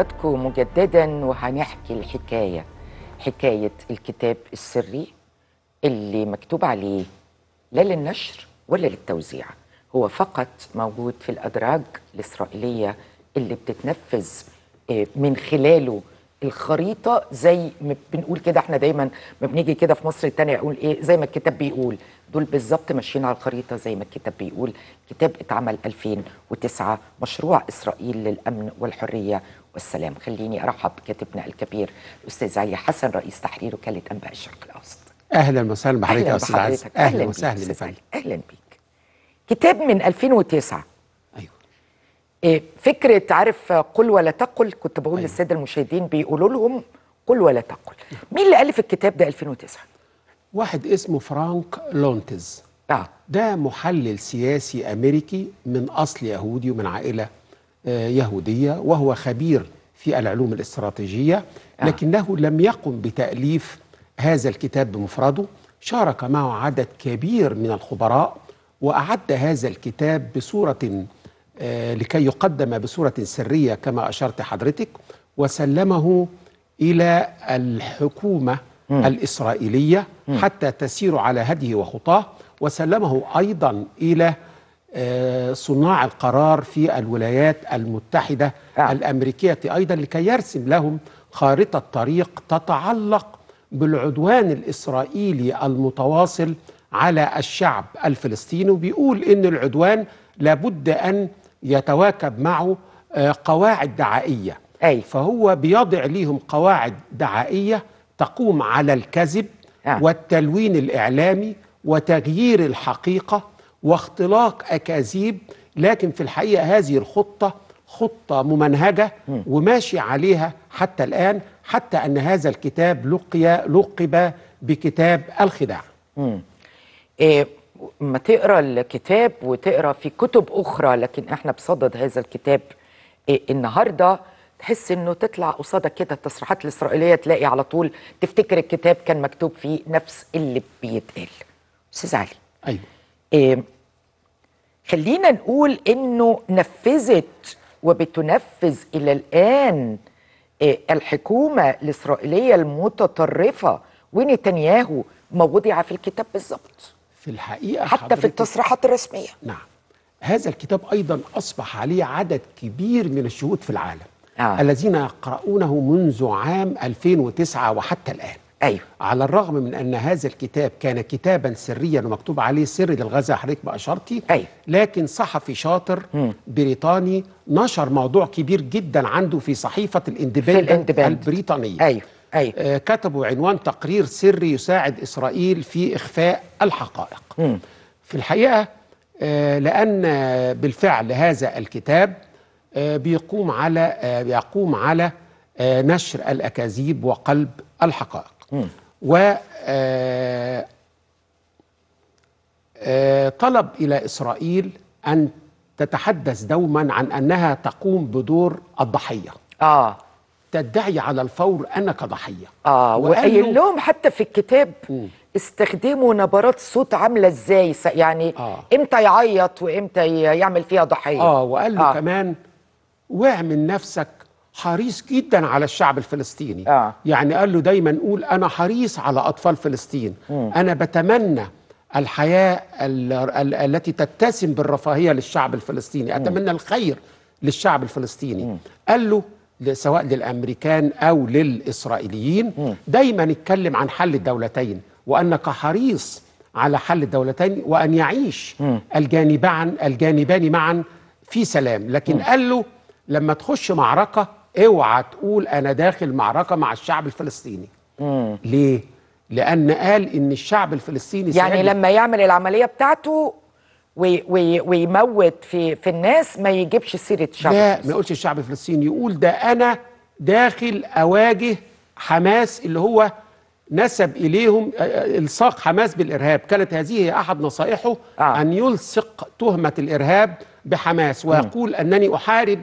حضراتكم مجددا وهنحكي الحكاية حكاية الكتاب السري اللي مكتوب عليه لا للنشر ولا للتوزيع هو فقط موجود في الأدراج الإسرائيلية اللي بتتنفذ آه، من خلاله الخريطة زي ما بنقول كده احنا دايما ما بنيجي كده في مصر التانية يقول ايه زي ما الكتاب بيقول دول بالظبط ماشيين على الخريطة زي ما الكتاب بيقول كتاب اتعمل 2009 مشروع إسرائيل للأمن والحرية والسلام خليني أرحب بكاتبنا الكبير الأستاذ علي حسن رئيس تحرير وكالة أنباء الشرق الأوسط أهلا وسهلا بحضرتك يا أستاذ عزيز أهلا وسهلا بك أهلا بيك كتاب من 2009 أيوه إيه، فكرة عارف قل ولا تقل كنت بقول أيوه. للسادة المشاهدين بيقولوا لهم قل ولا تقل مين اللي ألف الكتاب ده 2009 واحد اسمه فرانك لونتز آه. ده محلل سياسي أمريكي من أصل يهودي ومن عائلة آه، يهودية وهو خبير في العلوم الاستراتيجية آه. لكنه لم يقم بتأليف هذا الكتاب بمفرده شارك معه عدد كبير من الخبراء وأعد هذا الكتاب بصورة آه، لكي يقدم بصورة سرية كما أشرت حضرتك وسلمه إلى الحكومة الإسرائيلية حتى تسير على هديه وخطاه وسلمه أيضا إلى آه، صناع القرار في الولايات المتحدة نعم. الأمريكية أيضا لكي يرسم لهم خارطة طريق تتعلق بالعدوان الإسرائيلي المتواصل على الشعب الفلسطيني وبيقول إن العدوان لابد أن يتواكب معه آه، قواعد دعائية أي. فهو بيضع ليهم قواعد دعائية تقوم على الكذب نعم. والتلوين الإعلامي وتغيير الحقيقة واختلاق اكاذيب لكن في الحقيقه هذه الخطه خطه ممنهجه وماشي عليها حتى الان حتى ان هذا الكتاب لقي لقب بكتاب الخداع. امم ما تقرا الكتاب وتقرا في كتب اخرى لكن احنا بصدد هذا الكتاب إيه النهارده تحس انه تطلع قصادك كده التصريحات الاسرائيليه تلاقي على طول تفتكر الكتاب كان مكتوب فيه نفس اللي بيتقال. استاذ علي ايوه إيه، خلينا نقول انه نفذت وبتنفذ الى الان إيه، الحكومه الاسرائيليه المتطرفه ونتنياهو ما وضع في الكتاب بالظبط في الحقيقه حتى في التصريحات الرسميه نعم هذا الكتاب ايضا اصبح عليه عدد كبير من الشهود في العالم آه. الذين يقرؤونه منذ عام 2009 وحتى الان أيوة. على الرغم من أن هذا الكتاب كان كتابا سريا ومكتوب عليه سر للغزة حضرتك ما أشرتي أيوة. لكن صحفي شاطر م. بريطاني نشر موضوع كبير جدا عنده في صحيفة الاندبندنت البريطانية أيوة. أيوة. آه كتبوا عنوان تقرير سري يساعد إسرائيل في إخفاء الحقائق م. في الحقيقة آه لأن بالفعل هذا الكتاب آه بيقوم على آه بيقوم على آه نشر الأكاذيب وقلب الحقائق و آه، آه، طلب إلى إسرائيل أن تتحدث دوما عن أنها تقوم بدور الضحية آه تدعي على الفور أنا كضحية آه وقال لهم حتى في الكتاب م. استخدموا نبرات صوت عاملة إزاي يعني آه. إمتى يعيط وإمتى يعمل فيها ضحية آه وقال له آه. كمان واعمل نفسك حريص جدا على الشعب الفلسطيني آه. يعني قال له دايما قول انا حريص على اطفال فلسطين مم. انا بتمنى الحياه الـ الـ التي تتسم بالرفاهيه للشعب الفلسطيني اتمنى مم. الخير للشعب الفلسطيني مم. قال له سواء للامريكان او للاسرائيليين مم. دايما اتكلم عن حل الدولتين وانك حريص على حل الدولتين وان يعيش الجانبان الجانبان معا في سلام لكن مم. قال له لما تخش معركه اوعى تقول انا داخل معركه مع الشعب الفلسطيني مم. ليه لان قال ان الشعب الفلسطيني يعني سيجد. لما يعمل العمليه بتاعته وي وي ويموت في في الناس ما يجيبش سيره الشعب لا الفلسطيني. ما يقولش الشعب الفلسطيني يقول ده انا داخل اواجه حماس اللي هو نسب اليهم آه، آه، الصاق حماس بالارهاب كانت هذه احد نصائحه آه. ان يلصق تهمه الارهاب بحماس ويقول مم. انني احارب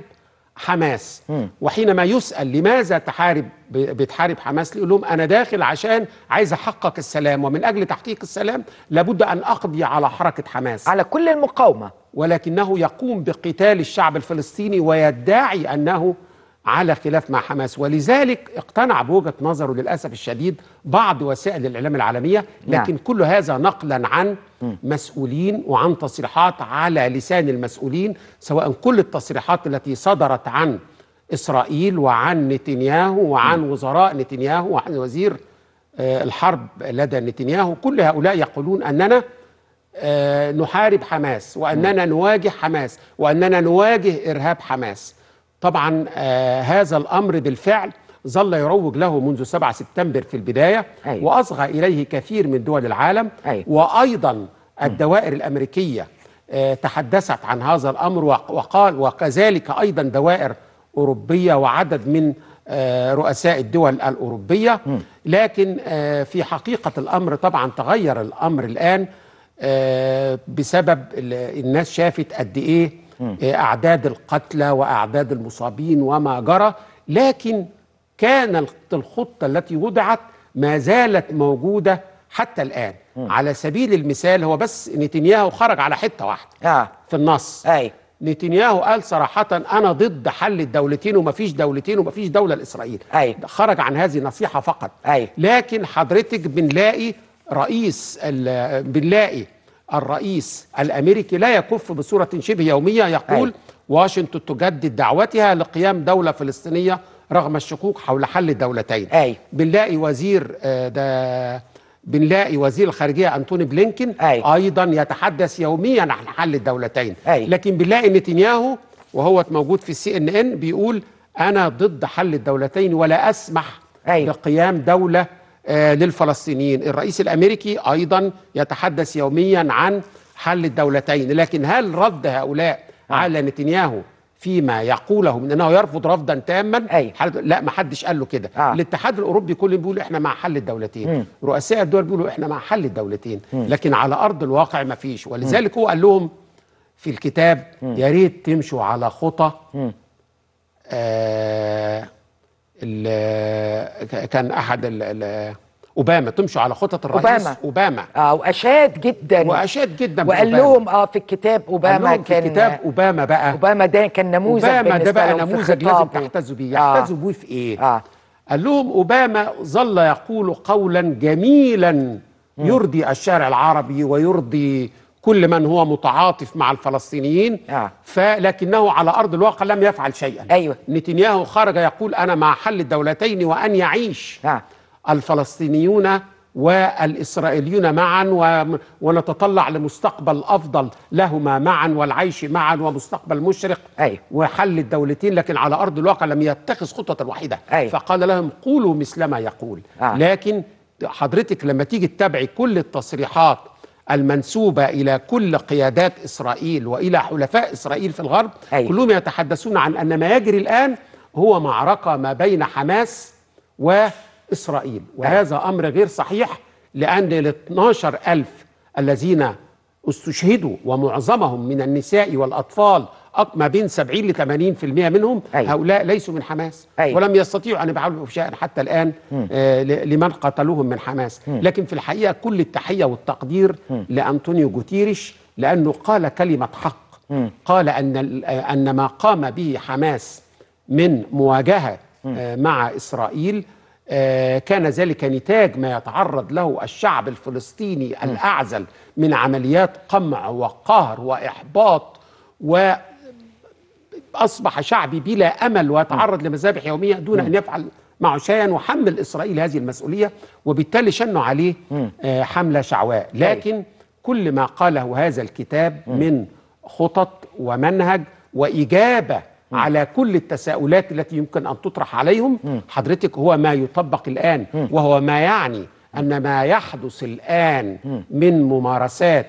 حماس مم. وحينما يسأل لماذا تحارب بتحارب حماس يقول لهم أنا داخل عشان عايز أحقق السلام ومن أجل تحقيق السلام لابد أن أقضي على حركة حماس على كل المقاومة ولكنه يقوم بقتال الشعب الفلسطيني ويدعي أنه على خلاف مع حماس ولذلك اقتنع بوجهه نظره للاسف الشديد بعض وسائل الاعلام العالميه نعم. لكن نعم. كل هذا نقلا عن مسؤولين وعن تصريحات على لسان المسؤولين سواء كل التصريحات التي صدرت عن اسرائيل وعن نتنياهو وعن م. وزراء نتنياهو وعن وزير آه، الحرب لدى نتنياهو كل هؤلاء يقولون اننا آه، نحارب حماس واننا نواجه حماس واننا نواجه ارهاب حماس طبعا آه، هذا الأمر بالفعل ظل يروج له منذ 7 سبتمبر في البداية أيوة. وأصغى إليه كثير من دول العالم أيوة. وأيضا الدوائر الأمريكية آه، تحدثت عن هذا الأمر وقال وكذلك أيضا دوائر أوروبية وعدد من آه، رؤساء الدول الأوروبية لكن في حقيقة الأمر طبعا تغير الأمر الآن بسبب الناس شافت قد إيه آه، أعداد القتلى وأعداد المصابين وما جرى لكن كانت الخطة التي وضعت ما زالت موجودة حتى الآن م. على سبيل المثال هو بس نتنياهو خرج على حتة واحدة آه. في النص أي. نتنياهو قال صراحة أنا ضد حل الدولتين ومفيش دولتين ومفيش دولة لإسرائيل أي. خرج عن هذه النصيحة فقط أي. لكن حضرتك بنلاقي رئيس بنلاقي الرئيس الامريكي لا يكف بصوره شبه يوميه يقول واشنطن تجدد دعوتها لقيام دوله فلسطينيه رغم الشكوك حول حل الدولتين أي. بنلاقي وزير آه، ده بنلاقي وزير الخارجيه انتوني بلينكن أي. ايضا يتحدث يوميا عن حل الدولتين أي. لكن بنلاقي نتنياهو وهو موجود في السي ان ان بيقول انا ضد حل الدولتين ولا اسمح أي. بقيام دوله آه، للفلسطينيين الرئيس الامريكي ايضا يتحدث يوميا عن حل الدولتين لكن هل رد هؤلاء نعم. على نتنياهو فيما يقوله من انه يرفض رفضا تاما أي. لا ما حدش قال له كده آه. الاتحاد الاوروبي كل بيقول احنا مع حل الدولتين م. رؤساء الدول بيقولوا احنا مع حل الدولتين م. لكن على ارض الواقع ما فيش ولذلك هو قال لهم في الكتاب يا ريت تمشوا على خطى آه كان احد الـ اوباما تمشوا على خطط الرئيس اوباما اوباما اه واشاد جدا واشاد جدا وقال لهم اه في الكتاب اوباما قال كان في الكتاب اوباما بقى اوباما ده كان نموذج اوباما ده بقى نموذج لازم تحتذوا بيه آه بيه في ايه؟ آه قال لهم اوباما ظل يقول قولا جميلا يرضي الشارع العربي ويرضي كل من هو متعاطف مع الفلسطينيين آه. فلكنه على أرض الواقع لم يفعل شيئا أيوة. نتنياهو خرج يقول أنا مع حل الدولتين وأن يعيش آه. الفلسطينيون والإسرائيليون معا و... ونتطلع لمستقبل أفضل لهما معا والعيش معا ومستقبل مشرق أيوة. وحل الدولتين لكن على أرض الواقع لم يتخذ خطة واحدة أيوة. فقال لهم قولوا مثل ما يقول آه. لكن حضرتك لما تيجي تتابعي كل التصريحات المنسوبة إلى كل قيادات إسرائيل وإلى حلفاء إسرائيل في الغرب أيوة. كلهم يتحدثون عن أن ما يجري الآن هو معركة ما بين حماس وإسرائيل أيوة. وهذا أيوة. أمر غير صحيح لأن ال 12 ألف الذين استشهدوا ومعظمهم من النساء والأطفال ما بين 70 ل 80% منهم أيوة. هؤلاء ليسوا من حماس أيوة. ولم يستطيعوا ان يفعلوا افشاء حتى الان آه لمن قتلوهم من حماس م. لكن في الحقيقه كل التحيه والتقدير م. لانطونيو جوتيريش لانه قال كلمه حق م. قال ان آه، ان ما قام به حماس من مواجهه آه مع اسرائيل آه، كان ذلك نتاج ما يتعرض له الشعب الفلسطيني الأعزل من عمليات قمع وقهر وإحباط و أصبح شعبي بلا أمل ويتعرض لمذابح يومية دون أن يفعل معه شيئا وحمل إسرائيل هذه المسؤولية وبالتالي شنوا عليه آه، حملة شعواء لكن كل ما قاله هذا الكتاب من خطط ومنهج وإجابة على كل التساؤلات التي يمكن أن تطرح عليهم حضرتك هو ما يطبق الآن وهو ما يعني أن ما يحدث الآن من ممارسات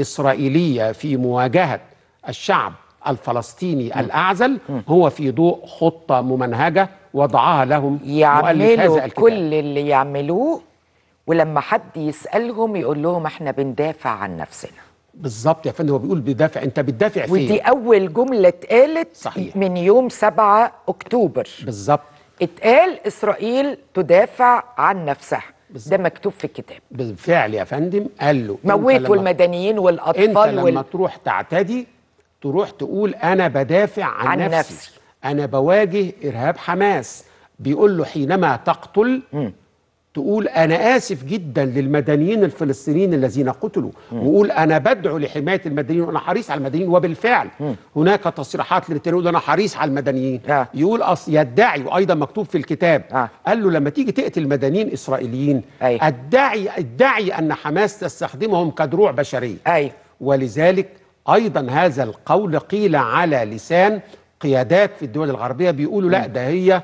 إسرائيلية في مواجهة الشعب الفلسطيني الأعزل هو في ضوء خطة ممنهجة وضعها لهم يعملوا كل اللي يعملوه ولما حد يسألهم يقول لهم احنا بندافع عن نفسنا بالظبط يا فندم هو بيقول بيدافع انت بتدافع فين ودي اول جمله اتقالت صحيح. من يوم 7 اكتوبر بالظبط اتقال اسرائيل تدافع عن نفسها بالزبط. ده مكتوب في الكتاب بالفعل يا فندم قال له موتوا المدنيين والاطفال انت لما وال... تروح تعتدي تروح تقول انا بدافع عن, عن نفسي. نفسي انا بواجه ارهاب حماس بيقول له حينما تقتل م. تقول انا اسف جدا للمدنيين الفلسطينيين الذين قتلوا م. وقول انا بدعو لحمايه المدنيين وانا حريص على المدنيين وبالفعل م. هناك تصريحات لنتنياهو انا حريص على المدنيين ها. آه. يقول أص... يدعي وايضا مكتوب في الكتاب ها. آه. قال له لما تيجي تقتل مدنيين اسرائيليين أي. ادعي ادعي ان حماس تستخدمهم كدروع بشريه أي. ولذلك ايضا هذا القول قيل على لسان قيادات في الدول الغربيه بيقولوا لا ده هي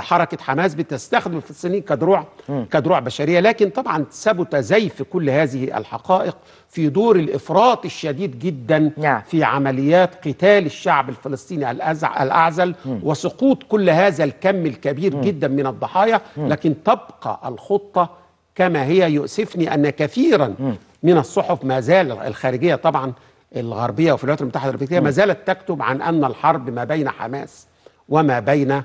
حركه حماس بتستخدم الفلسطينيين كدروع كدروع بشريه لكن طبعا ثبت زيف كل هذه الحقائق في دور الافراط الشديد جدا نعم. في عمليات قتال الشعب الفلسطيني الاعزل وسقوط كل هذا الكم الكبير جدا من الضحايا لكن تبقى الخطه كما هي يؤسفني ان كثيرا من الصحف ما زال الخارجية طبعا الغربية وفي الولايات المتحدة الأمريكية ما زالت تكتب عن أن الحرب ما بين حماس وما بين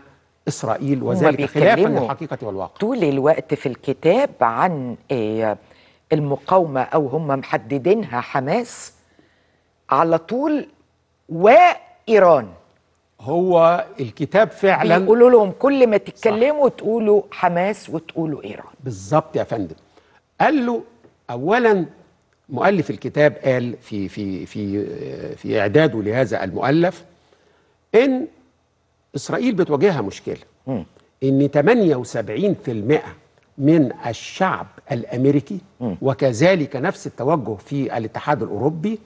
إسرائيل وذلك خلافا للحقيقة والواقع طول الوقت في الكتاب عن آه، المقاومة أو هم محددينها حماس على طول وإيران هو الكتاب فعلا بيقولوا لهم كل ما تتكلموا تقولوا حماس وتقولوا ايران بالظبط يا فندم قال له اولا مؤلف الكتاب قال في في في في اعداده لهذا المؤلف ان اسرائيل بتواجهها مشكله ان 78% من الشعب الامريكي وكذلك نفس التوجه في الاتحاد الاوروبي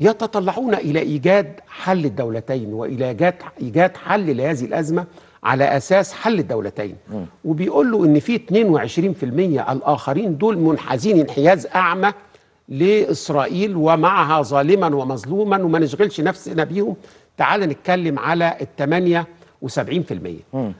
يتطلعون الى ايجاد حل الدولتين والى ايجاد حل لهذه الازمه على اساس حل الدولتين وبيقول له ان في 22% الاخرين دول منحازين انحياز اعمى لاسرائيل ومعها ظالما ومظلوما وما نشغلش نفسنا بيهم تعال نتكلم على ال 78% مم.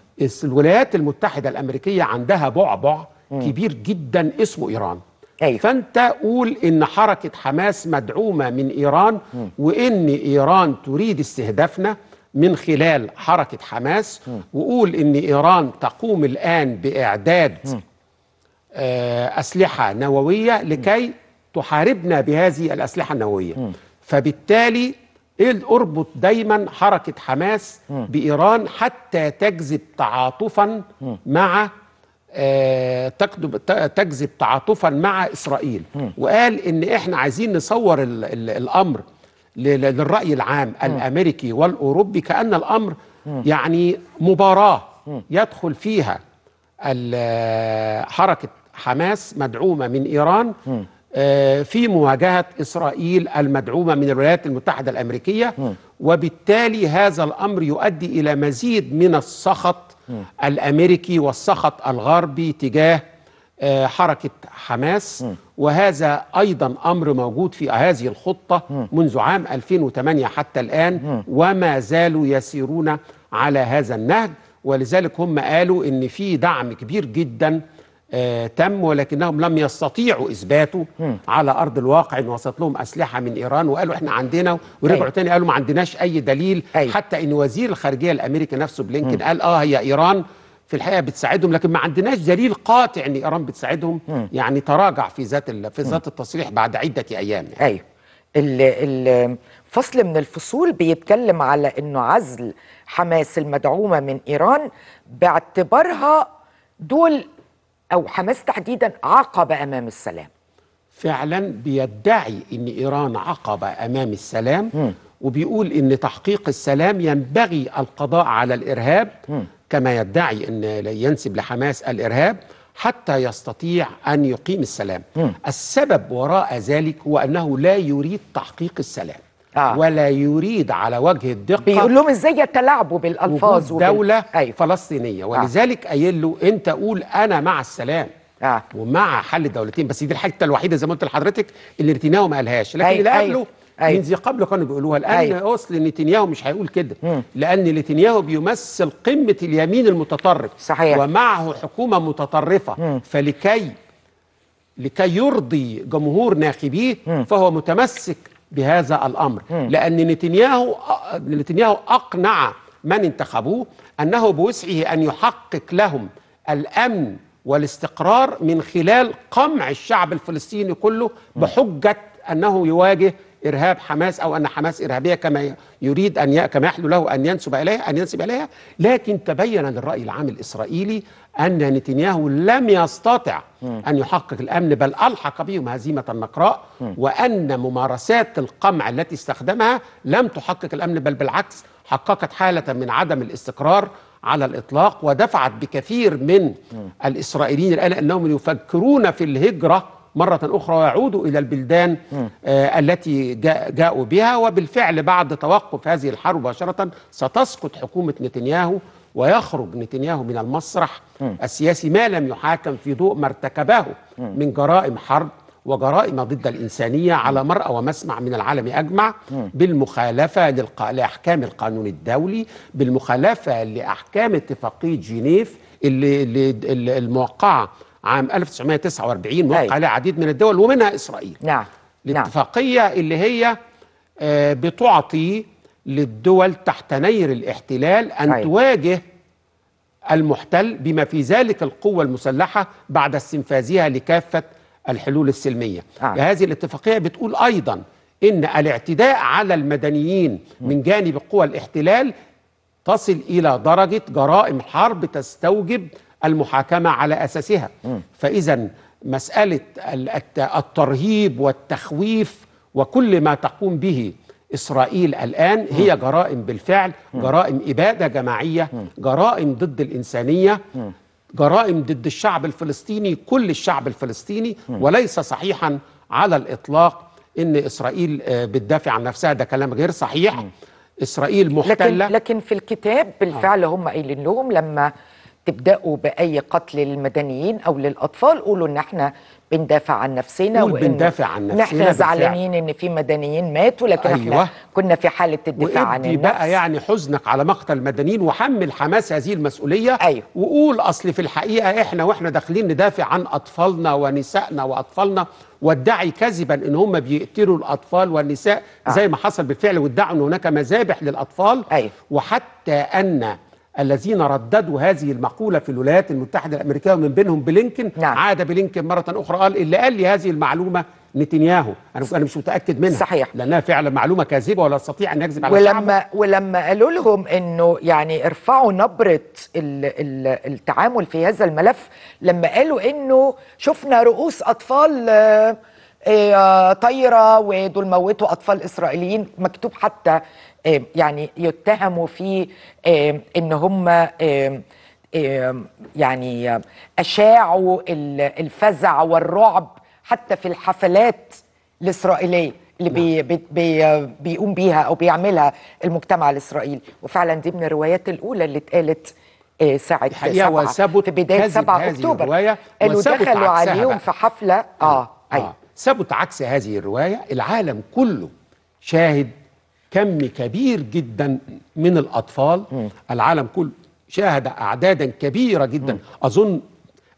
الولايات المتحدة الأمريكية عندها بعبع كبير جدا اسمه إيران أيوه. فانت قول ان حركه حماس مدعومه من ايران وان ايران تريد استهدافنا من خلال حركه حماس مم. وقول ان ايران تقوم الان باعداد آه اسلحه نوويه لكي مم. تحاربنا بهذه الأسلحة النووية م. فبالتالي اربط دايما حركة حماس م. بإيران حتى تجذب تعاطفا م. مع آه، تجذب تعاطفا مع إسرائيل م. وقال إن إحنا عايزين نصور الـ الـ الأمر للرأي العام الأمريكي والأوروبي كأن الأمر يعني مباراة يدخل فيها حركة حماس مدعومة من إيران آه، في مواجهة إسرائيل المدعومة من الولايات المتحدة الأمريكية وبالتالي هذا الأمر يؤدي إلى مزيد من السخط الأمريكي والسخط الغربي تجاه آه، حركة حماس وهذا أيضا أمر موجود في هذه الخطة منذ عام 2008 حتى الآن وما زالوا يسيرون على هذا النهج ولذلك هم قالوا إن في دعم كبير جداً آه، تم ولكنهم لم يستطيعوا اثباته على ارض الواقع ان وصلت لهم اسلحه من ايران وقالوا احنا عندنا ورجعوا أيوة. تاني قالوا ما عندناش اي دليل أيوة. حتى ان وزير الخارجيه الامريكي نفسه بلينكن قال اه هي ايران في الحقيقه بتساعدهم لكن ما عندناش دليل قاطع ان ايران بتساعدهم م. يعني تراجع في ذات في ذات التصريح بعد عده ايام يعني. ايوه الفصل من الفصول بيتكلم على انه عزل حماس المدعومه من ايران باعتبارها دول أو حماس تحديدا عقب أمام السلام فعلا بيدعي أن إيران عقب أمام السلام م. وبيقول أن تحقيق السلام ينبغي القضاء على الإرهاب م. كما يدعي أن ينسب لحماس الإرهاب حتى يستطيع أن يقيم السلام م. السبب وراء ذلك هو أنه لا يريد تحقيق السلام آه. ولا يريد على وجه الدقه بيقول لهم ازاي يتلاعبوا بالالفاظ وجود دوله أيوه. فلسطينيه آه. ولذلك آه. قايل له انت قول انا مع السلام آه. ومع حل الدولتين بس دي الحته الوحيده زي ما قلت لحضرتك اللي نتنياهو ما قالهاش لكن أيوه. اللي قبله أيوه. أيوه. من ذي قبل كانوا بيقولوها الان أيوه. اصل نتنياهو مش هيقول كده مم. لان نتنياهو بيمثل قمه اليمين المتطرف صحيح. ومعه حكومه متطرفه مم. فلكي لكي يرضي جمهور ناخبيه فهو متمسك بهذا الامر لان نتنياهو نتنياهو اقنع من انتخبوه انه بوسعه ان يحقق لهم الامن والاستقرار من خلال قمع الشعب الفلسطيني كله بحجه انه يواجه ارهاب حماس او ان حماس ارهابيه كما يريد ان كما يحلو له ان ينسب اليها ان ينسب اليها لكن تبين للراي العام الاسرائيلي ان نتنياهو لم يستطع ان يحقق الامن بل الحق بهم هزيمه نقراء وان ممارسات القمع التي استخدمها لم تحقق الامن بل بالعكس حققت حاله من عدم الاستقرار على الاطلاق ودفعت بكثير من الاسرائيليين الان انهم يفكرون في الهجره مرة أخرى ويعودوا إلى البلدان آه التي جاء جاءوا بها وبالفعل بعد توقف هذه الحرب مباشرة ستسقط حكومة نتنياهو ويخرج نتنياهو من المسرح م. السياسي ما لم يحاكم في ضوء ما ارتكبه م. من جرائم حرب وجرائم ضد الإنسانية على مرأى ومسمع من العالم أجمع بالمخالفة للق... لأحكام القانون الدولي بالمخالفة لأحكام اتفاقية جنيف اللي... اللي... الموقعة عام 1949 طيب. وقع عليها عديد من الدول ومنها إسرائيل نعم, نعم. الاتفاقية نعم. اللي هي آه، بتعطي للدول تحت نير الاحتلال أن أيوة. تواجه المحتل بما في ذلك القوة المسلحة بعد استنفاذها لكافة الحلول السلمية آه. هذه الاتفاقية بتقول أيضا إن الاعتداء على المدنيين من جانب قوى الاحتلال تصل إلى درجة جرائم حرب تستوجب المحاكمة على أساسها فإذا مسألة الترهيب والتخويف وكل ما تقوم به إسرائيل الآن هي جرائم بالفعل جرائم إبادة جماعية جرائم ضد الإنسانية جرائم ضد الشعب الفلسطيني كل الشعب الفلسطيني وليس صحيحا على الإطلاق إن إسرائيل آه، بتدافع عن نفسها ده كلام غير صحيح إسرائيل محتلة لكن, لكن في الكتاب بالفعل آه. هم قايلين لهم لما تبداوا باي قتل للمدنيين او للاطفال قولوا ان احنا بندافع عن نفسنا وان بندافع عن نفسنا احنا زعلانين ان في مدنيين ماتوا لكن أيوة. احنا كنا في حاله الدفاع عن النفس بقى يعني حزنك على مقتل مدنيين وحمل حماس هذه المسؤوليه أيوة. وقول اصل في الحقيقه احنا واحنا داخلين ندافع عن اطفالنا ونسائنا واطفالنا وادعي كذبا ان هم بيقتلوا الاطفال والنساء آه. زي ما حصل بالفعل وادعوا ان هناك مذابح للاطفال أيوة. وحتى ان الذين رددوا هذه المقولة في الولايات المتحدة الأمريكية ومن بينهم بلينكن نعم. عاد بلينكن مرة أخرى قال اللي قال لي هذه المعلومة نتنياهو أنا أنا مش متأكد منها صحيح لأنها فعلا معلومة كاذبة ولا أستطيع أن أكذب على ولما الشعب. ولما قالوا لهم إنه يعني ارفعوا نبرة الـ الـ التعامل في هذا الملف لما قالوا إنه شفنا رؤوس أطفال آه، آه، طايره ودول موتوا اطفال اسرائيليين مكتوب حتى يعني يتهموا في ان هم يعني اشاعوا الفزع والرعب حتى في الحفلات الاسرائيليه اللي بي نعم. بي بي بيقوم بيها او بيعملها المجتمع الاسرائيلي وفعلا دي من الروايات الاولى اللي اتقالت آه، ساعه سبعة في بدايه 7 اكتوبر قالوا دخلوا عليهم في حفله اه, آه. أيوة. ثبت عكس هذه الروايه العالم كله شاهد كم كبير جدا من الأطفال م. العالم كله شاهد أعدادا كبيرة جدا م. أظن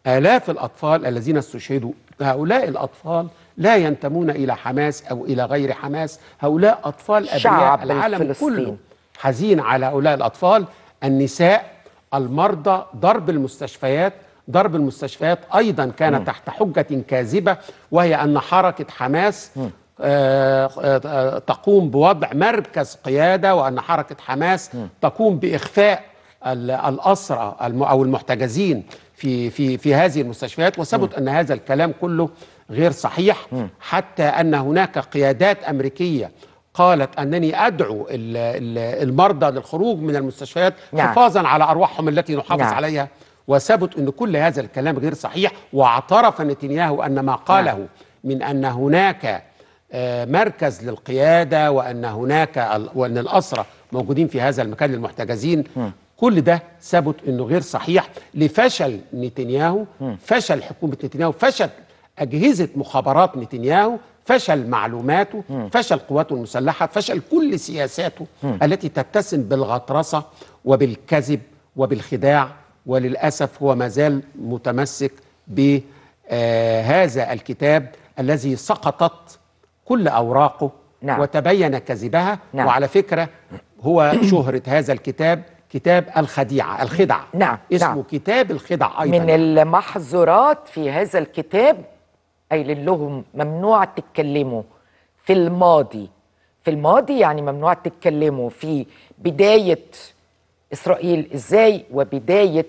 آلاف الأطفال الذين استشهدوا هؤلاء الأطفال لا ينتمون إلى حماس أو إلى غير حماس هؤلاء أطفال أبناء العالم كله حزين على هؤلاء الأطفال النساء المرضى ضرب المستشفيات ضرب المستشفيات أيضا كان م. تحت حجة كاذبة وهي أن حركة حماس م. آه، آه، تقوم بوضع مركز قيادة وأن حركة حماس تقوم بإخفاء الأسرى أو المحتجزين في في في هذه المستشفيات وثبت أن هذا الكلام كله غير صحيح حتى أن هناك قيادات أمريكية قالت أنني أدعو المرضى للخروج من المستشفيات نعم. حفاظا على أرواحهم التي نحافظ نعم. عليها وثبت أن كل هذا الكلام غير صحيح واعترف نتنياهو أن ما نعم. قاله من أن هناك آه، مركز للقيادة وأن هناك وأن الأسرة موجودين في هذا المكان المحتجزين كل ده ثبت أنه غير صحيح لفشل نتنياهو فشل حكومة نتنياهو فشل أجهزة مخابرات نتنياهو فشل معلوماته فشل قواته المسلحة فشل كل سياساته التي تتسم بالغطرسة وبالكذب وبالخداع وللأسف هو ما زال متمسك بهذا الكتاب الذي سقطت كل أوراقه نعم. وتبين كذبها نعم. وعلى فكرة هو شهرة هذا الكتاب كتاب الخديعة الخدع نعم, نعم. اسمه نعم. كتاب الخدع أيضا من المحظورات في هذا الكتاب أي لهم ممنوع تتكلموا في الماضي في الماضي يعني ممنوع تتكلموا في بداية إسرائيل إزاي وبداية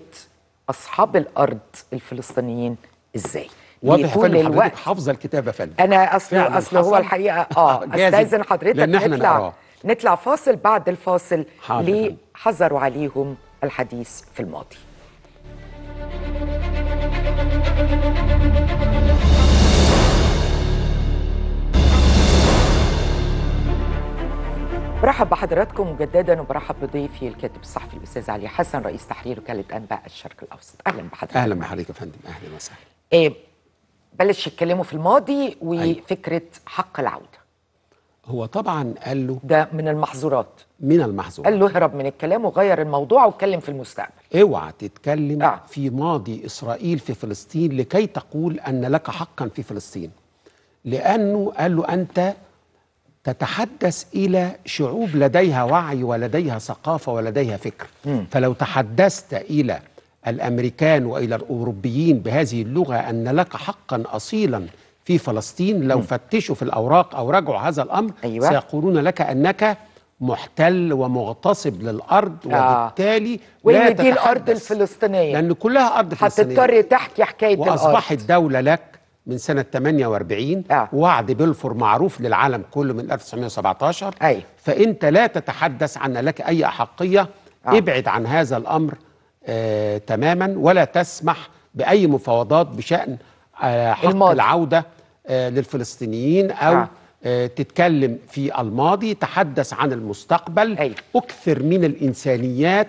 أصحاب الأرض الفلسطينيين إزاي واضح فن حضرتك الوقت. حافظه الكتابه فن فندم انا اصل اصل هو الحقيقه اه, آه، استاذن حضرتك لأن احنا نطلع نقرأ. نطلع فاصل بعد الفاصل ليه حذروا عليهم الحديث في الماضي برحب بحضراتكم مجددا وبرحب بضيفي الكاتب الصحفي الاستاذ علي حسن رئيس تحرير وكاله انباء الشرق الاوسط اهلا بحضرتك اهلا بحضرتك يا فندم اهلا وسهلا آه، بلش يتكلموا في الماضي أيوة. وفكره حق العوده هو طبعا قال له ده من المحظورات من المحظورات قال له اهرب من الكلام وغير الموضوع واتكلم في المستقبل اوعى تتكلم آه. في ماضي اسرائيل في فلسطين لكي تقول ان لك حقا في فلسطين لانه قال له انت تتحدث الى شعوب لديها وعي ولديها ثقافه ولديها فكر م. فلو تحدثت الى الامريكان والى الاوروبيين بهذه اللغه ان لك حقا اصيلا في فلسطين لو م. فتشوا في الاوراق او راجعوا هذا الامر أيوة. سيقولون لك انك محتل ومغتصب للارض آه. وبالتالي وان دي الارض الفلسطينيه لان كلها ارض فلسطينيه هتضطر تحكي حكايه وأصبحت الارض واصبحت دوله لك من سنه 48 آه. وعد بلفور معروف للعالم كله من 1917 أي. فانت لا تتحدث عن لك اي احقيه آه. ابعد عن هذا الامر آه، تماما ولا تسمح باي مفاوضات بشان آه، حق الماضي. العوده آه، للفلسطينيين او نعم. تتكلم في الماضي تحدث عن المستقبل أكثر من الإنسانيات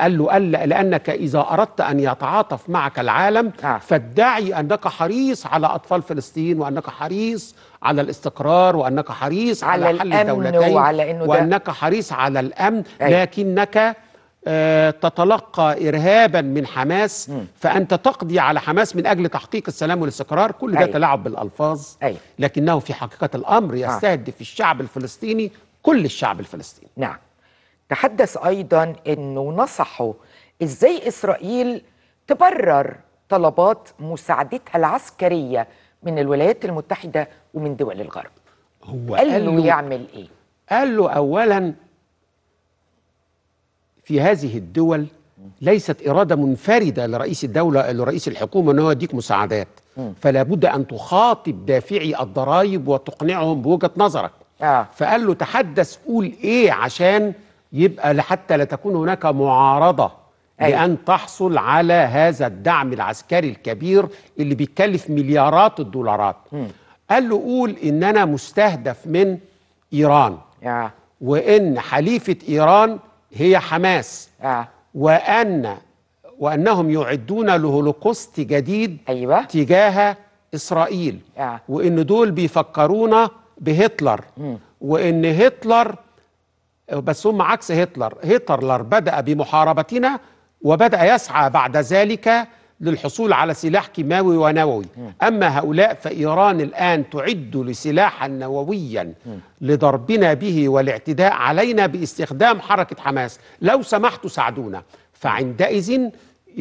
قال له لأنك إذا أردت أن يتعاطف معك العالم نعم. فادعي أنك حريص على أطفال فلسطين وأنك حريص على الاستقرار وأنك حريص على, على حل الدولتين وعلى إنه وأنك حريص على الأمن لكنك آه، تتلقى ارهابا من حماس م. فانت تقضي على حماس من اجل تحقيق السلام والاستقرار كل ده أيوة. تلاعب بالالفاظ أيوة. لكنه في حقيقه الامر آه. يستهدف آه. الشعب الفلسطيني كل الشعب الفلسطيني نعم تحدث ايضا انه نصحوا ازاي اسرائيل تبرر طلبات مساعدتها العسكريه من الولايات المتحده ومن دول الغرب هو قال له يعمل ايه قال له اولا في هذه الدول ليست إرادة منفردة لرئيس الدولة لرئيس الحكومة أن هو يديك مساعدات فلا بد أن تخاطب دافعي الضرائب وتقنعهم بوجهة نظرك آه. فقال له تحدث قول إيه عشان يبقى لحتى لا تكون هناك معارضة أيوة. لأن تحصل على هذا الدعم العسكري الكبير اللي بيتكلف مليارات الدولارات م. قال له قول إن أنا مستهدف من إيران آه. وإن حليفة إيران هي حماس آه. وأن وأنهم يعدون لهولوكوست جديد أيوة. تجاه إسرائيل آه. وإن دول بيفكرونا بهتلر م. وإن هتلر بس هم عكس هتلر هتلر بدأ بمحاربتنا وبدأ يسعى بعد ذلك للحصول على سلاح كيماوي ونووي أما هؤلاء فإيران الآن تعد لسلاحا نوويا لضربنا به والاعتداء علينا باستخدام حركة حماس لو سمحتوا ساعدونا فعندئذ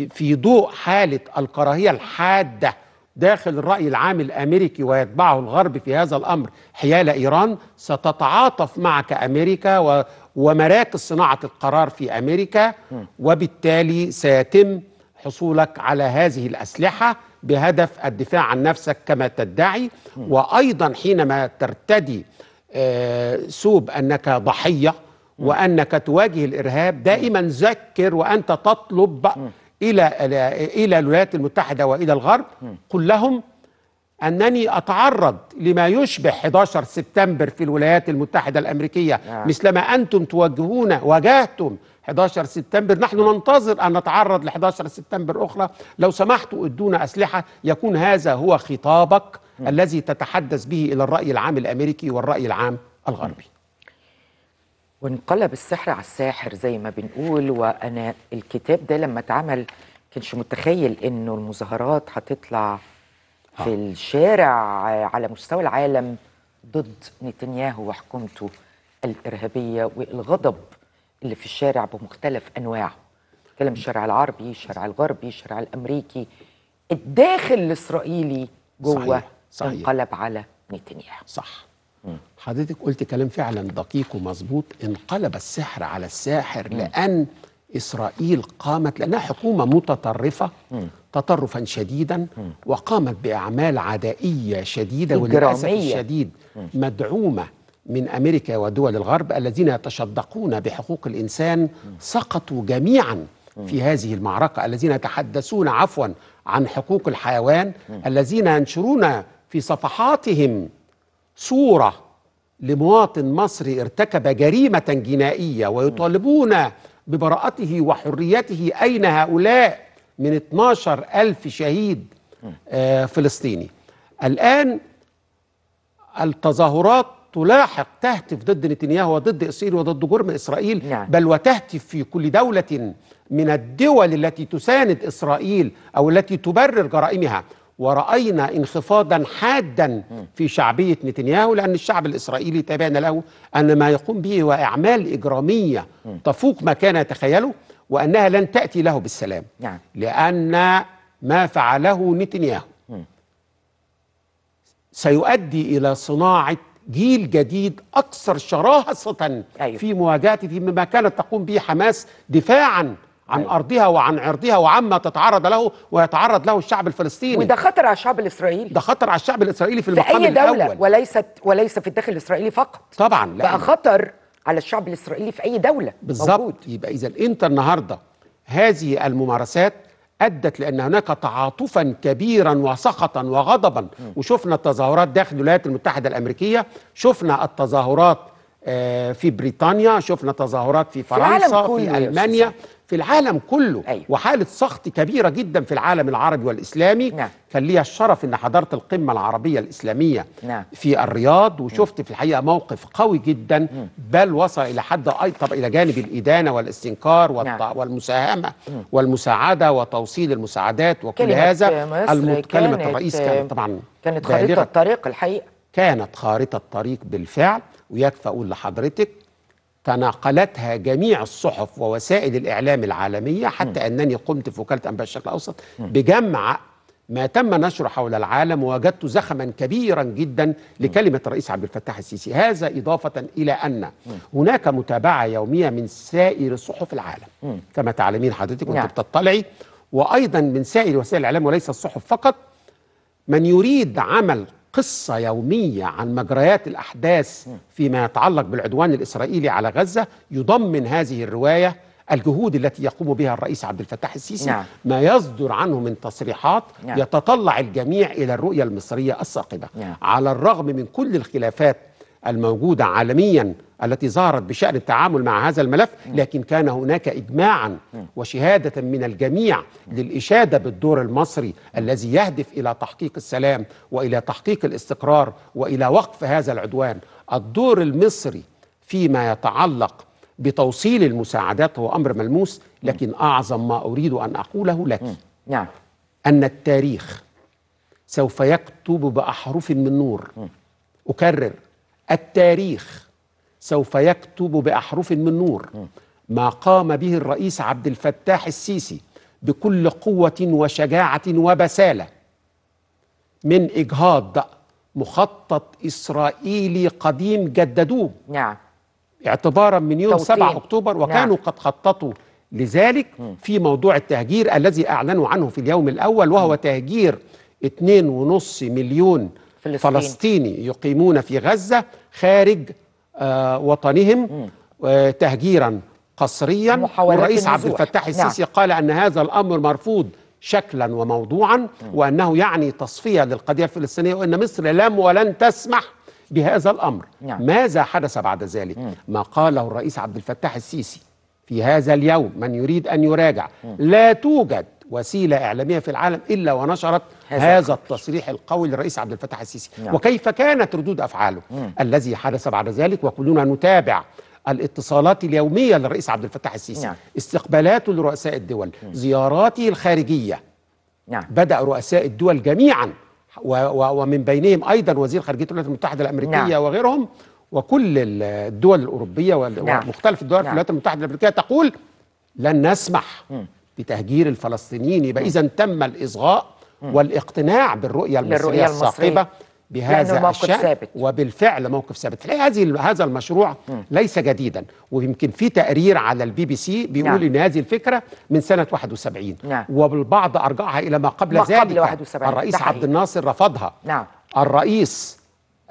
في ضوء حالة الكراهية الحادة داخل الرأي العام الأمريكي ويتبعه الغرب في هذا الأمر حيال إيران ستتعاطف معك أمريكا و ومراكز صناعة القرار في أمريكا وبالتالي سيتم حصولك على هذه الأسلحة بهدف الدفاع عن نفسك كما تدعي وأيضا حينما ترتدي آه، سوب أنك ضحية وأنك تواجه الإرهاب دائما ذكر وأنت تطلب إلى إلى الولايات المتحدة وإلى الغرب قل لهم أنني أتعرض لما يشبه 11 سبتمبر في الولايات المتحدة الأمريكية نعم. مثلما أنتم تواجهون واجهتم 11 سبتمبر نحن ننتظر أن نتعرض ل 11 سبتمبر أخرى لو سمحتوا ادونا أسلحة يكون هذا هو خطابك م. الذي تتحدث به إلى الرأي العام الأمريكي والرأي العام الغربي وانقلب السحر على الساحر زي ما بنقول وأنا الكتاب ده لما اتعمل كنتش متخيل انه المظاهرات هتطلع آه. في الشارع على مستوى العالم ضد نتنياهو وحكومته الارهابيه والغضب اللي في الشارع بمختلف انواعه كلام الشارع العربي الشارع الغربي الشارع الامريكي الداخل الاسرائيلي جوه صحيح. صحيح. انقلب على نتنياهو صح مم. حضرتك قلت كلام فعلا دقيق ومظبوط انقلب السحر على الساحر مم. لان اسرائيل قامت لانها حكومه متطرفه مم. تطرفا شديدا مم. وقامت باعمال عدائيه شديده وللاسف الشديد مم. مدعومه من امريكا ودول الغرب الذين يتشدقون بحقوق الانسان سقطوا جميعا في هذه المعركه الذين يتحدثون عفوا عن حقوق الحيوان الذين ينشرون في صفحاتهم صوره لمواطن مصري ارتكب جريمه جنائيه ويطالبون ببراءته وحريته اين هؤلاء من 12 ألف شهيد آه، فلسطيني الآن التظاهرات تلاحق تهتف ضد نتنياهو وضد اسرائيل وضد جرم اسرائيل نعم. بل وتهتف في كل دوله من الدول التي تساند اسرائيل او التي تبرر جرائمها ورأينا انخفاضا حادا في شعبية نتنياهو لأن الشعب الإسرائيلي تبين له أن ما يقوم به هو أعمال إجرامية تفوق ما كان يتخيله وأنها لن تأتي له بالسلام نعم. لأن ما فعله نتنياهو سيؤدي إلى صناعة جيل جديد اكثر شراهه أيوة. في مواجهته مما كانت تقوم به حماس دفاعا عن أيوة. ارضها وعن عرضها وعما تتعرض له ويتعرض له الشعب الفلسطيني وده خطر على الشعب الاسرائيلي ده خطر على الشعب الاسرائيلي في المقام في أي دولة الاول وليست وليس في الداخل الاسرائيلي فقط طبعا لا بقى خطر على الشعب الاسرائيلي في اي دوله بالظبط يبقى اذا انت النهارده هذه الممارسات ادت لان هناك تعاطفا كبيرا وسخطا وغضبا وشفنا التظاهرات داخل الولايات المتحده الامريكيه شفنا التظاهرات آه، في بريطانيا شفنا تظاهرات في فرنسا في, في المانيا في العالم كله أيوة. وحاله سخط كبيره جدا في العالم العربي والاسلامي نعم. كان ليا الشرف ان حضرت القمه العربيه الاسلاميه نعم. في الرياض وشفت مم. في الحقيقه موقف قوي جدا مم. بل وصل الى حد طب الى جانب الادانه والاستنكار والط... نعم. والمساهمه مم. والمساعده وتوصيل المساعدات وكل هذا المت... كلمه الرئيس كانت آه، طبعا كانت خارطه الطريق الحقيقه كانت خارطه الطريق بالفعل ويكفى اقول لحضرتك تناقلتها جميع الصحف ووسائل الإعلام العالمية حتى م. أنني قمت في وكالة أنباء الشرق الأوسط م. بجمع ما تم نشره حول العالم ووجدت زخما كبيرا جدا لكلمة الرئيس عبد الفتاح السيسي هذا إضافة إلى أن هناك متابعة يومية من سائر صحف العالم كما تعلمين حضرتك وانت نعم. بتطلعي وأيضا من سائر وسائل الإعلام وليس الصحف فقط من يريد عمل قصة يومية عن مجريات الأحداث فيما يتعلق بالعدوان الإسرائيلي على غزة يضمن هذه الرواية الجهود التي يقوم بها الرئيس عبد الفتاح السيسي نعم. ما يصدر عنه من تصريحات نعم. يتطلع الجميع إلى الرؤية المصرية الصاقبة نعم. على الرغم من كل الخلافات الموجودة عالميا التي ظهرت بشأن التعامل مع هذا الملف لكن كان هناك إجماعا وشهادة من الجميع للإشادة بالدور المصري الذي يهدف إلى تحقيق السلام وإلى تحقيق الاستقرار وإلى وقف هذا العدوان الدور المصري فيما يتعلق بتوصيل المساعدات هو أمر ملموس لكن أعظم ما أريد أن أقوله لك نعم. أن التاريخ سوف يكتب بأحرف من نور أكرر التاريخ سوف يكتب باحرف من نور ما قام به الرئيس عبد الفتاح السيسي بكل قوه وشجاعه وبساله من اجهاض مخطط اسرائيلي قديم جددوه نعم اعتبارا من يوم توطين. 7 اكتوبر وكانوا نعم. قد خططوا لذلك في موضوع التهجير الذي اعلنوا عنه في اليوم الاول وهو تهجير 2.5 مليون فلسطيني. فلسطيني يقيمون في غزة خارج آه، وطنهم آه، تهجيرا قصريا والرئيس عبد الفتاح السيسي نعم. قال أن هذا الأمر مرفوض شكلا وموضوعا وأنه يعني تصفية للقضية الفلسطينية وأن مصر لم ولن تسمح بهذا الأمر نعم. ماذا حدث بعد ذلك ما قاله الرئيس عبد الفتاح السيسي في هذا اليوم من يريد أن يراجع لا توجد وسيله اعلاميه في العالم الا ونشرت هذا التصريح القوي للرئيس عبد الفتاح السيسي نعم. وكيف كانت ردود افعاله مم. الذي حدث بعد ذلك وكلنا نتابع الاتصالات اليوميه للرئيس عبد الفتاح السيسي نعم. استقبالاته لرؤساء الدول مم. زياراته الخارجيه نعم. بدا رؤساء الدول جميعا ومن بينهم ايضا وزير خارجيه الولايات المتحده الامريكيه نعم. وغيرهم وكل الدول الاوروبيه نعم. ومختلف الدول نعم. في الولايات المتحده الامريكيه تقول لن نسمح مم. بتهجير الفلسطينيين يبقى إذا تم الإصغاء والاقتناع بالرؤية المصرية الصاخبة بهذا الشأن ثابت. وبالفعل موقف ثابت هذه هذا المشروع م. ليس جديدا ويمكن في تقرير على البي بي سي بيقول نعم. ان هذه الفكره من سنه 71 نعم. وبالبعض ارجعها الى ما قبل ما ذلك قبل 71. الرئيس عبد الناصر رفضها نعم. الرئيس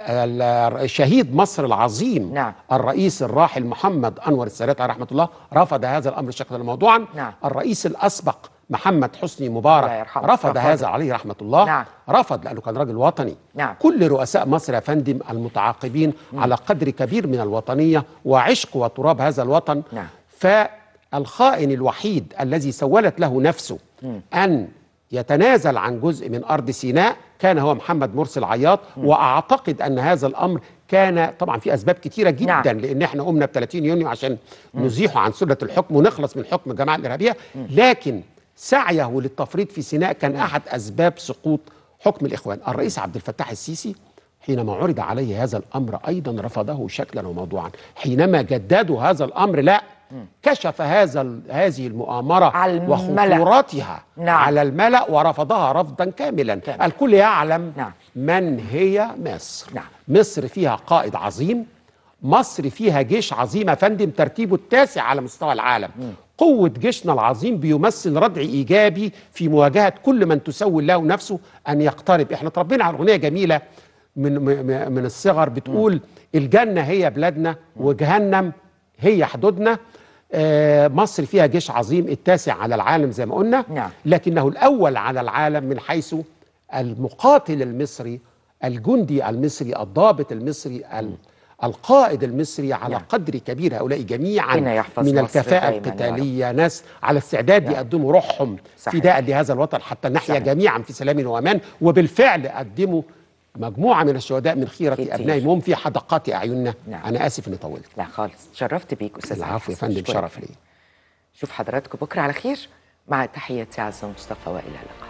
الشهيد مصر العظيم نعم. الرئيس الراحل محمد أنور السادات عليه رحمة الله رفض هذا الأمر شكلا موضوعا نعم. الرئيس الأسبق محمد حسني مبارك رفض, رفض هذا عليه رحمة الله نعم. رفض لأنه كان راجل وطني نعم. كل رؤساء مصر يا فندم المتعاقبين نعم. على قدر كبير من الوطنية وعشق وتراب هذا الوطن نعم. فالخائن الوحيد الذي سولت له نفسه نعم. أن يتنازل عن جزء من أرض سيناء كان هو محمد مرسي العياط وأعتقد أن هذا الأمر كان طبعا في أسباب كتيرة جدا نعم. لأن احنا قمنا ب 30 يونيو عشان نزيحه عن سلة الحكم ونخلص من حكم الجماعة الإرهابية لكن سعيه للتفريط في سيناء كان أحد أسباب سقوط حكم الإخوان الرئيس عبد الفتاح السيسي حينما عرض عليه هذا الأمر أيضا رفضه شكلا وموضوعا حينما جددوا هذا الأمر لا كشف هذا هذه المؤامرة على وخطورتها نعم. على الملأ ورفضها رفضا كاملا كامل. الكل يعلم نعم. من هي مصر نعم. مصر فيها قائد عظيم مصر فيها جيش عظيم فندم ترتيبه التاسع على مستوى العالم مم. قوة جيشنا العظيم بيمثل ردع إيجابي في مواجهة كل من تسول له نفسه أن يقترب احنا تربينا على أغنية جميلة من, من الصغر بتقول مم. الجنة هي بلادنا وجهنم هي حدودنا آه، مصر فيها جيش عظيم التاسع على العالم زي ما قلنا نعم. لكنه الأول على العالم من حيث المقاتل المصري الجندي المصري الضابط المصري القائد المصري على نعم. قدر كبير هؤلاء جميعا من الكفاءة القتالية ناس على استعداد نعم. يقدموا روحهم فداء لهذا الوطن حتى نحيا جميعا في سلام وأمان وبالفعل قدموا مجموعة من الشهداء من خيرة كتير. أبنائهم في حدقات أعيننا نعم. أنا آسف إني طولت لا خالص تشرفت بيك أستاذ العفو يا فندم شرف لي شوف حضراتكم بكرة على خير مع تحياتي عزة مصطفى وإلى اللقاء